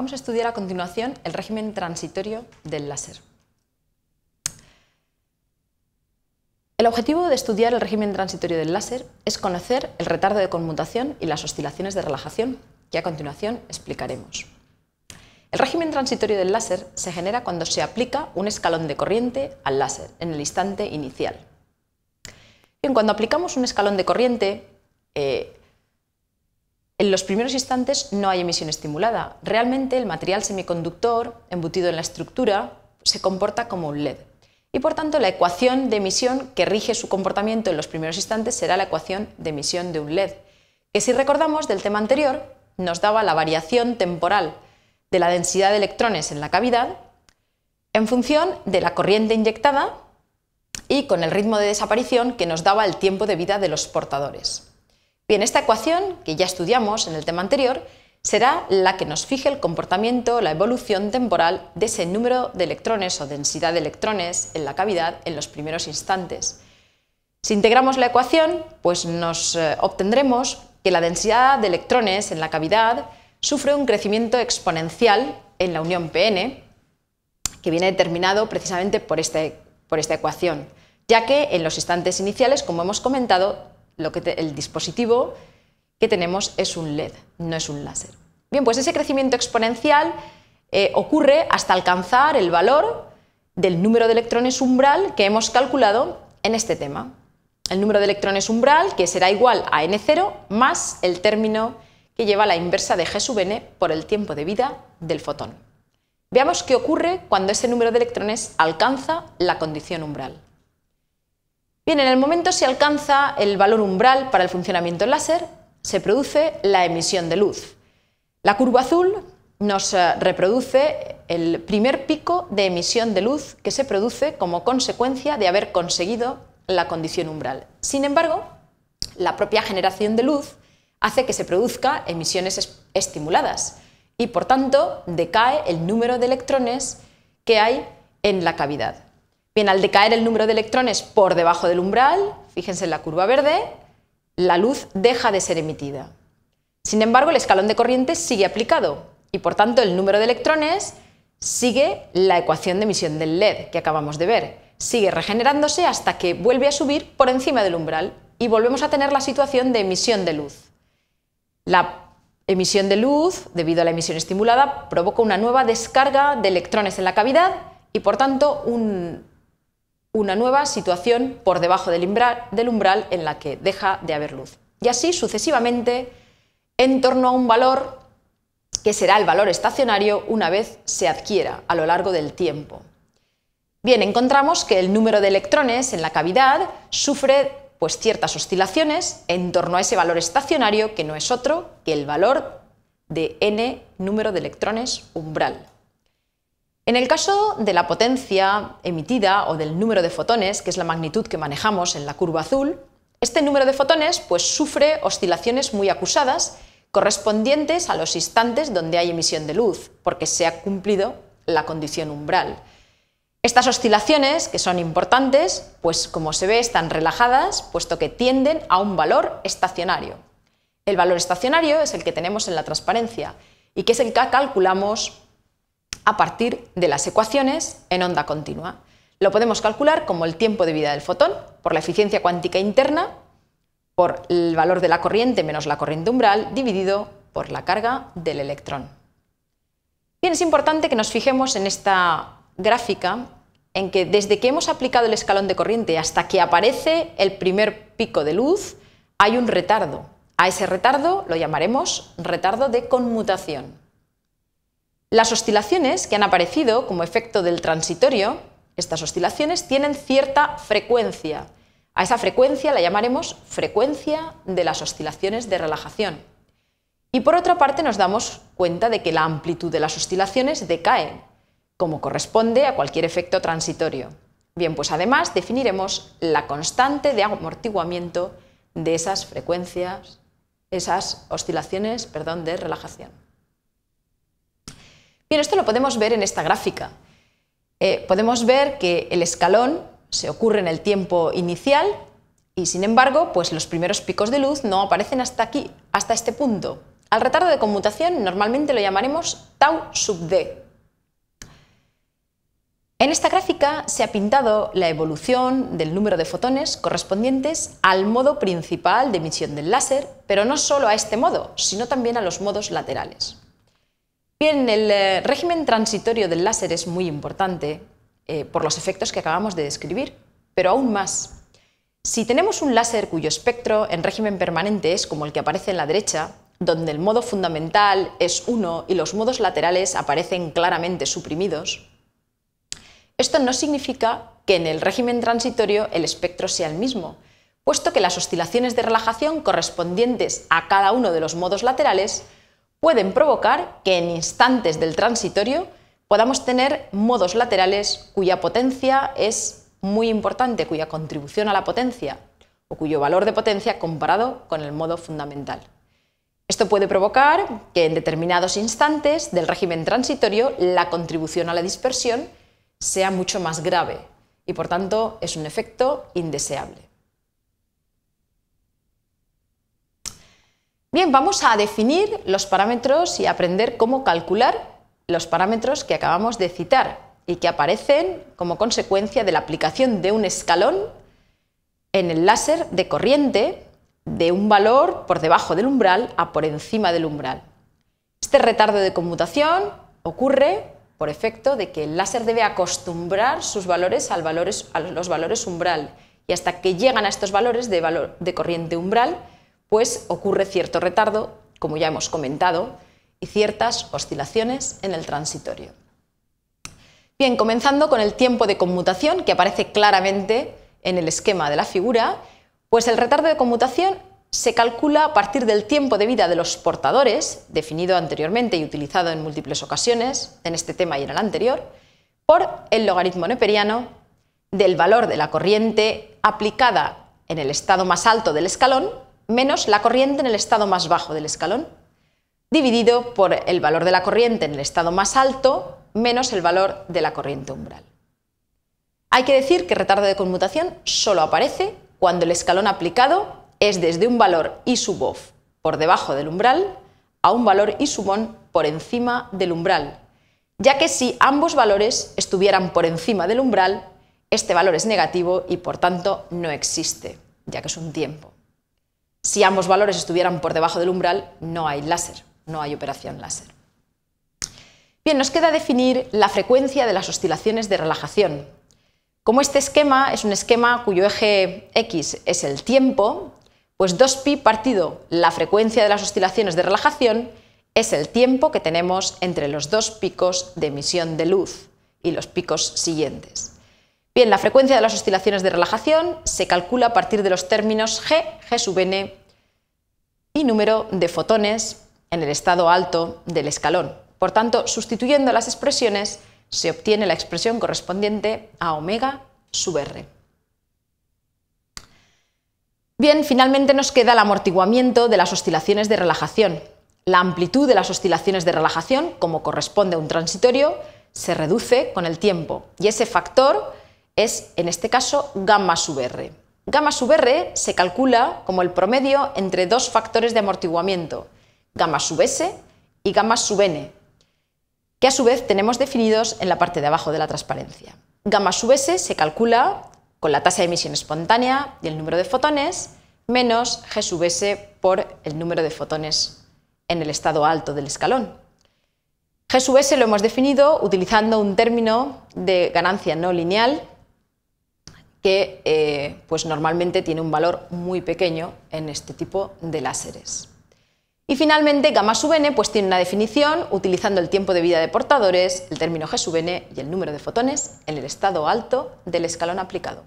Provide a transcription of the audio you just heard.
Vamos a estudiar a continuación el régimen transitorio del láser. El objetivo de estudiar el régimen transitorio del láser es conocer el retardo de conmutación y las oscilaciones de relajación, que a continuación explicaremos. El régimen transitorio del láser se genera cuando se aplica un escalón de corriente al láser en el instante inicial. cuando aplicamos un escalón de corriente, eh, en los primeros instantes no hay emisión estimulada. Realmente el material semiconductor embutido en la estructura se comporta como un LED. Y por tanto la ecuación de emisión que rige su comportamiento en los primeros instantes será la ecuación de emisión de un LED, que si recordamos del tema anterior nos daba la variación temporal de la densidad de electrones en la cavidad en función de la corriente inyectada y con el ritmo de desaparición que nos daba el tiempo de vida de los portadores. Bien, esta ecuación, que ya estudiamos en el tema anterior, será la que nos fije el comportamiento, la evolución temporal de ese número de electrones o densidad de electrones en la cavidad en los primeros instantes. Si integramos la ecuación, pues nos eh, obtendremos que la densidad de electrones en la cavidad sufre un crecimiento exponencial en la unión PN, que viene determinado precisamente por, este, por esta ecuación, ya que en los instantes iniciales, como hemos comentado, lo que el dispositivo que tenemos es un LED, no es un láser. Bien, pues ese crecimiento exponencial eh, ocurre hasta alcanzar el valor del número de electrones umbral que hemos calculado en este tema. El número de electrones umbral que será igual a n0 más el término que lleva la inversa de g sub n por el tiempo de vida del fotón. Veamos qué ocurre cuando ese número de electrones alcanza la condición umbral. Bien, en el momento se alcanza el valor umbral para el funcionamiento láser, se produce la emisión de luz. La curva azul nos eh, reproduce el primer pico de emisión de luz que se produce como consecuencia de haber conseguido la condición umbral. Sin embargo, la propia generación de luz hace que se produzca emisiones estimuladas y por tanto decae el número de electrones que hay en la cavidad. Bien, al decaer el número de electrones por debajo del umbral, fíjense en la curva verde, la luz deja de ser emitida. Sin embargo, el escalón de corriente sigue aplicado y por tanto el número de electrones sigue la ecuación de emisión del LED que acabamos de ver. Sigue regenerándose hasta que vuelve a subir por encima del umbral y volvemos a tener la situación de emisión de luz. La emisión de luz, debido a la emisión estimulada, provoca una nueva descarga de electrones en la cavidad y por tanto un una nueva situación por debajo del umbral, en la que deja de haber luz. Y así sucesivamente en torno a un valor que será el valor estacionario una vez se adquiera a lo largo del tiempo. Bien, encontramos que el número de electrones en la cavidad sufre pues ciertas oscilaciones en torno a ese valor estacionario que no es otro que el valor de n número de electrones umbral. En el caso de la potencia emitida o del número de fotones, que es la magnitud que manejamos en la curva azul, este número de fotones pues, sufre oscilaciones muy acusadas correspondientes a los instantes donde hay emisión de luz, porque se ha cumplido la condición umbral. Estas oscilaciones, que son importantes, pues como se ve están relajadas, puesto que tienden a un valor estacionario. El valor estacionario es el que tenemos en la transparencia y que es el que calculamos a partir de las ecuaciones en onda continua. Lo podemos calcular como el tiempo de vida del fotón por la eficiencia cuántica interna, por el valor de la corriente menos la corriente umbral, dividido por la carga del electrón. Bien, es importante que nos fijemos en esta gráfica en que desde que hemos aplicado el escalón de corriente hasta que aparece el primer pico de luz, hay un retardo. A ese retardo lo llamaremos retardo de conmutación. Las oscilaciones que han aparecido como efecto del transitorio, estas oscilaciones tienen cierta frecuencia. A esa frecuencia la llamaremos frecuencia de las oscilaciones de relajación. Y por otra parte nos damos cuenta de que la amplitud de las oscilaciones decae, como corresponde a cualquier efecto transitorio. Bien, pues además definiremos la constante de amortiguamiento de esas frecuencias, esas oscilaciones, perdón, de relajación. Bien, esto lo podemos ver en esta gráfica. Eh, podemos ver que el escalón se ocurre en el tiempo inicial y sin embargo, pues los primeros picos de luz no aparecen hasta aquí, hasta este punto. Al retardo de conmutación normalmente lo llamaremos tau sub d. En esta gráfica se ha pintado la evolución del número de fotones correspondientes al modo principal de emisión del láser, pero no solo a este modo, sino también a los modos laterales. Bien, el eh, régimen transitorio del láser es muy importante eh, por los efectos que acabamos de describir, pero aún más. Si tenemos un láser cuyo espectro en régimen permanente es como el que aparece en la derecha, donde el modo fundamental es 1 y los modos laterales aparecen claramente suprimidos, esto no significa que en el régimen transitorio el espectro sea el mismo, puesto que las oscilaciones de relajación correspondientes a cada uno de los modos laterales pueden provocar que en instantes del transitorio podamos tener modos laterales cuya potencia es muy importante, cuya contribución a la potencia o cuyo valor de potencia comparado con el modo fundamental. Esto puede provocar que en determinados instantes del régimen transitorio la contribución a la dispersión sea mucho más grave y por tanto es un efecto indeseable. Bien, vamos a definir los parámetros y aprender cómo calcular los parámetros que acabamos de citar y que aparecen como consecuencia de la aplicación de un escalón en el láser de corriente de un valor por debajo del umbral a por encima del umbral. Este retardo de conmutación ocurre por efecto de que el láser debe acostumbrar sus valores, a los valores umbral y hasta que llegan a estos valores de corriente umbral pues ocurre cierto retardo, como ya hemos comentado, y ciertas oscilaciones en el transitorio. Bien, comenzando con el tiempo de conmutación, que aparece claramente en el esquema de la figura, pues el retardo de conmutación se calcula a partir del tiempo de vida de los portadores, definido anteriormente y utilizado en múltiples ocasiones, en este tema y en el anterior, por el logaritmo neperiano del valor de la corriente aplicada en el estado más alto del escalón menos la corriente en el estado más bajo del escalón, dividido por el valor de la corriente en el estado más alto menos el valor de la corriente umbral. Hay que decir que el retardo de conmutación solo aparece cuando el escalón aplicado es desde un valor y sub off por debajo del umbral a un valor y sub on por encima del umbral, ya que si ambos valores estuvieran por encima del umbral, este valor es negativo y por tanto no existe, ya que es un tiempo. Si ambos valores estuvieran por debajo del umbral, no hay láser, no hay operación láser. Bien, nos queda definir la frecuencia de las oscilaciones de relajación. Como este esquema es un esquema cuyo eje x es el tiempo, pues 2pi partido la frecuencia de las oscilaciones de relajación es el tiempo que tenemos entre los dos picos de emisión de luz y los picos siguientes. Bien, la frecuencia de las oscilaciones de relajación se calcula a partir de los términos G, G sub n y número de fotones en el estado alto del escalón. Por tanto, sustituyendo las expresiones, se obtiene la expresión correspondiente a omega sub r. Bien, finalmente nos queda el amortiguamiento de las oscilaciones de relajación. La amplitud de las oscilaciones de relajación, como corresponde a un transitorio, se reduce con el tiempo y ese factor es, en este caso, gamma sub r. Gamma sub r se calcula como el promedio entre dos factores de amortiguamiento, gamma sub s y gamma sub n, que a su vez tenemos definidos en la parte de abajo de la transparencia. Gamma sub s se calcula con la tasa de emisión espontánea y el número de fotones menos g sub s por el número de fotones en el estado alto del escalón. g sub s lo hemos definido utilizando un término de ganancia no lineal que eh, pues normalmente tiene un valor muy pequeño en este tipo de láseres. Y finalmente, gamma sub n pues tiene una definición utilizando el tiempo de vida de portadores, el término G sub n y el número de fotones en el estado alto del escalón aplicado.